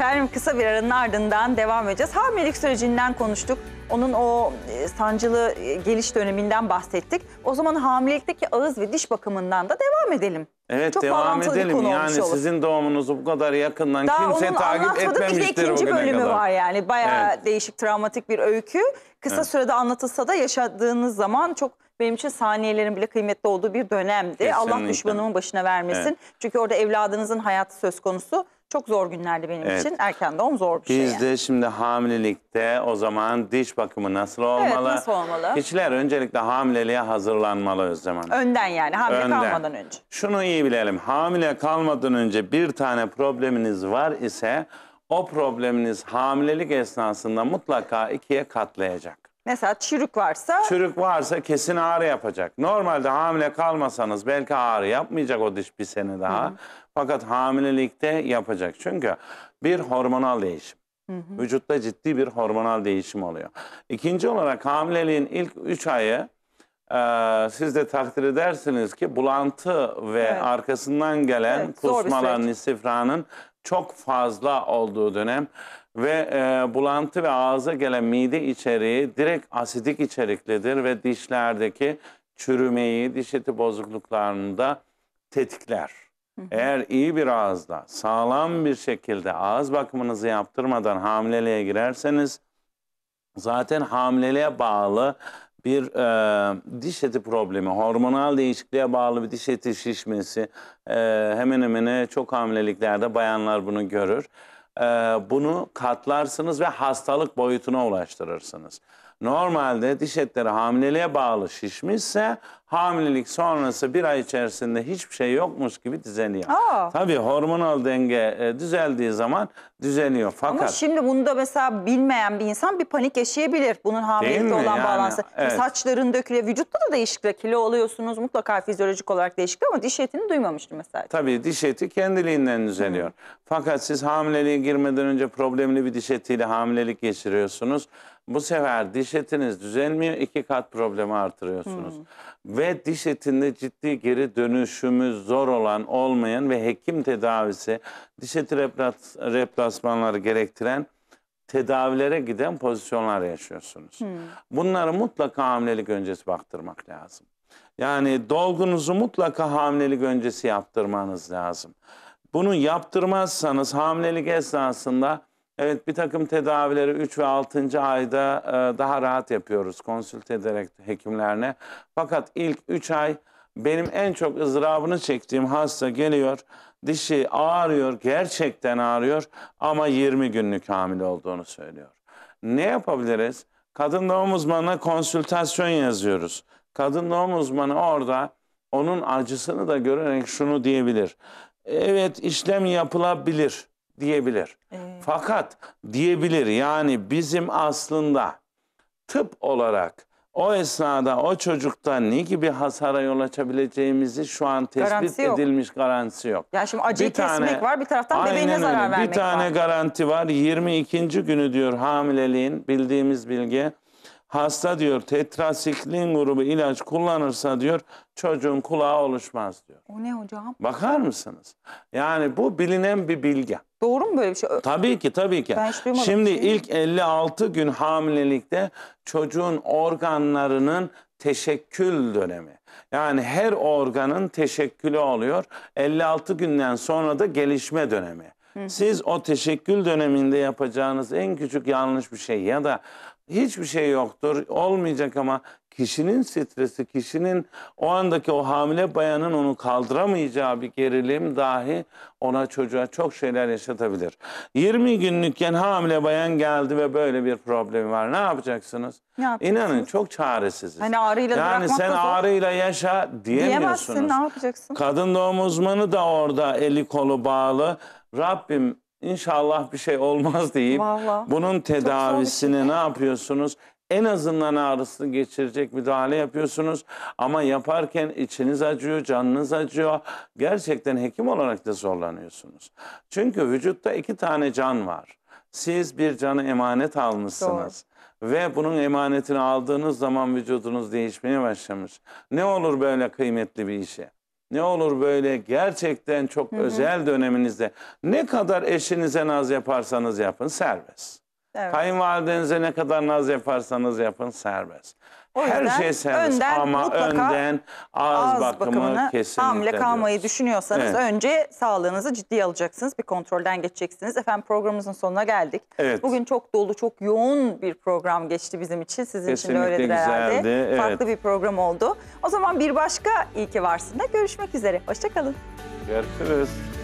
Efendim kısa bir aranın ardından devam edeceğiz. Hamilelik sürecinden konuştuk. Onun o e, sancılı e, geliş döneminden bahsettik. O zaman hamilelikteki ağız ve diş bakımından da devam edelim. Evet Çok devam edelim. Yani olur. sizin doğumunuzu bu kadar yakından Daha kimse takip etmemiştir ikinci bölümü kadar. var yani. Bayağı evet. değişik travmatik bir öykü. Kısa evet. sürede anlatılsa da yaşadığınız zaman çok benim için saniyelerin bile kıymetli olduğu bir dönemdi. Kesinlikle. Allah düşmanımın başına vermesin. Evet. Çünkü orada evladınızın hayatı söz konusu. Çok zor günlerdi benim evet. için. Erken doğum zor bir Biz şey. Biz yani. de şimdi hamilelikte o zaman diş bakımı nasıl olmalı? Evet nasıl olmalı? Hiçler öncelikle hamileliğe hazırlanmalı o zaman. Önden yani hamile Önden. kalmadan önce. Şunu iyi bilelim. Hamile kalmadan önce bir tane probleminiz var ise o probleminiz hamilelik esnasında mutlaka ikiye katlayacak. Mesela çürük varsa Çürük varsa kesin ağrı yapacak. Normalde hamile kalmasanız belki ağrı yapmayacak o diş bir sene daha. Fakat hamilelikte yapacak. Çünkü bir hormonal değişim. Vücutta ciddi bir hormonal değişim oluyor. İkinci olarak hamileliğin ilk 3 ayı ee, siz de takdir edersiniz ki bulantı ve Evet. arkasından gelen Evet, zor bir çok fazla olduğu dönem ve e, bulantı ve ağza gelen mide içeriği direkt asidik içeriklidir ve dişlerdeki çürümeyi, diş eti bozukluklarını da tetikler. Eğer iyi bir ağızda, sağlam bir şekilde ağız bakımınızı yaptırmadan hamileliğe girerseniz zaten hamileliğe bağlı bir e, diş eti problemi, hormonal değişikliğe bağlı bir diş eti şişmesi e, hemen hemen çok hamileliklerde bayanlar bunu görür. E, bunu katlarsınız ve hastalık boyutuna ulaştırırsınız. Normalde diş etleri hamileliğe bağlı şişmişse hamilelik sonrası bir ay içerisinde hiçbir şey yokmuş gibi düzeliyor. Aa. Tabii hormonal denge e, düzeldiği zaman düzeliyor. Fakat Ama şimdi bunu da mesela bilmeyen bir insan bir panik yaşayabilir. Bunun hamilelikle olan yani, bağlantısı. Evet. Saçların dökülüyor. Vücutta da değişiklik, Kilo alıyorsunuz mutlaka fizyolojik olarak değişik ama diş etini duymamıştım mesela. Tabii diş eti kendiliğinden düzeliyor. Hı. Fakat siz hamileliğe girmeden önce problemli bir diş etiyle hamilelik geçiriyorsunuz. Bu sefer diş etiniz düzelmiyor, iki kat problemi artırıyorsunuz. Hmm. Ve diş etinde ciddi geri dönüşümü zor olan, olmayan ve hekim tedavisi, diş eti replasmanları gerektiren tedavilere giden pozisyonlar yaşıyorsunuz. Hmm. Bunları mutlaka hamilelik öncesi baktırmak lazım. Yani dolgunuzu mutlaka hamilelik öncesi yaptırmanız lazım. Bunu yaptırmazsanız hamilelik esnasında Evet bir takım tedavileri 3 ve 6. ayda e, daha rahat yapıyoruz konsült ederek hekimlerine. Fakat ilk 3 ay benim en çok ızdırabını çektiğim hasta geliyor. Dişi ağrıyor, gerçekten ağrıyor ama 20 günlük hamile olduğunu söylüyor. Ne yapabiliriz? Kadın doğum uzmanına konsültasyon yazıyoruz. Kadın doğum uzmanı orada onun acısını da görerek şunu diyebilir. Evet işlem yapılabilir diyebilir. Evet. Fakat diyebilir yani bizim aslında tıp olarak o esnada o çocukta ne gibi hasara yol açabileceğimizi şu an tespit garantisi edilmiş garanti yok. Ya yani şimdi acıyı bir kesmek tane, var bir taraftan bebeğine öyle. zarar vermek var. Bir tane var. garanti var 22. günü diyor hamileliğin bildiğimiz bilgi Hasta diyor tetrasiklin grubu ilaç kullanırsa diyor çocuğun kulağı oluşmaz diyor. O ne hocam? Bakar mısınız? Yani bu bilinen bir bilgi. Doğru mu böyle bir şey? Tabii ki tabii ki. Ben hiç duymadım. Şimdi ilk 56 gün hamilelikte çocuğun organlarının teşekkül dönemi. Yani her organın teşekkülü oluyor. 56 günden sonra da gelişme dönemi. Siz o teşekkül döneminde yapacağınız en küçük yanlış bir şey ya da Hiçbir şey yoktur. Olmayacak ama kişinin stresi, kişinin o andaki o hamile bayanın onu kaldıramayacağı bir gerilim dahi ona çocuğa çok şeyler yaşatabilir. 20 günlükken hamile bayan geldi ve böyle bir problemi var. Ne yapacaksınız? Ne İnanın çok çaresiziz. Hani ağrıyla yani sen ağrıyla yaşa diyemiyorsunuz. Diyemezsin ne yapacaksın? Kadın doğum uzmanı da orada eli kolu bağlı. Rabbim İnşallah bir şey olmaz deyip Vallahi. bunun şey. tedavisini ne yapıyorsunuz? En azından ağrısını geçirecek müdahale yapıyorsunuz ama yaparken içiniz acıyor, canınız acıyor. Gerçekten hekim olarak da zorlanıyorsunuz. Çünkü vücutta iki tane can var. Siz bir canı emanet almışsınız. Doğru ve bunun emanetini aldığınız zaman vücudunuz değişmeye başlamış. Ne olur böyle kıymetli bir işe? Ne olur böyle gerçekten çok hı hı. özel döneminizde ne kadar eşinize naz yaparsanız yapın serbest. Evet. Kayınvalidenize ne kadar naz yaparsanız yapın serbest. O Her şey serbest önden, ama önden ağız, ağız bakımı kesinlikle hamile kalmayı diyoruz. düşünüyorsanız evet. önce sağlığınızı ciddiye alacaksınız. Bir kontrolden geçeceksiniz. Efendim programımızın sonuna geldik. Evet. Bugün çok dolu, çok yoğun bir program geçti bizim için. Sizin kesinlikle için de öyledir güzeldi. herhalde. Evet. Farklı bir program oldu. O zaman bir başka iyi ki varsın da görüşmek üzere. Hoşçakalın. Görüşürüz.